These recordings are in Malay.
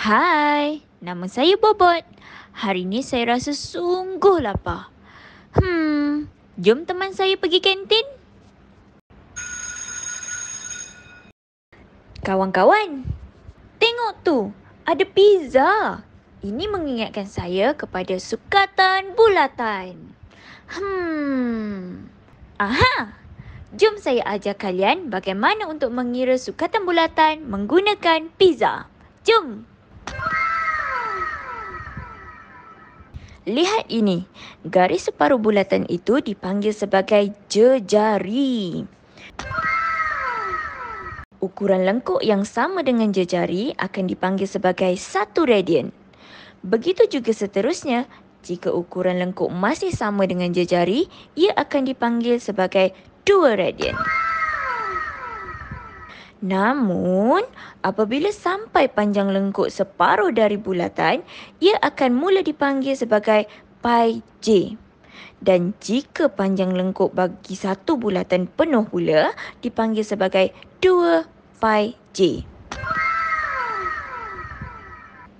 Hai, nama saya Bobot. Hari ini saya rasa sungguh lapar. Hmm, jom teman saya pergi kantin. Kawan-kawan, tengok tu, ada pizza. Ini mengingatkan saya kepada sukatan bulatan. Hmm. Aha. Jom saya ajar kalian bagaimana untuk mengira sukatan bulatan menggunakan pizza. Jom. Lihat ini, garis separuh bulatan itu dipanggil sebagai jejari. Ukuran lengkuk yang sama dengan jejari akan dipanggil sebagai satu radian. Begitu juga seterusnya, jika ukuran lengkuk masih sama dengan jejari, ia akan dipanggil sebagai dua radian. Namun, apabila sampai panjang lengkuk separuh dari bulatan, ia akan mula dipanggil sebagai pi j. Dan jika panjang lengkuk bagi satu bulatan penuh pula, dipanggil sebagai 2 pi j.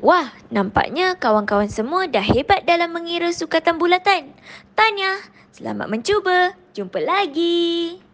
Wah, nampaknya kawan-kawan semua dah hebat dalam mengira sukatan bulatan. Tanya, selamat mencuba. Jumpa lagi.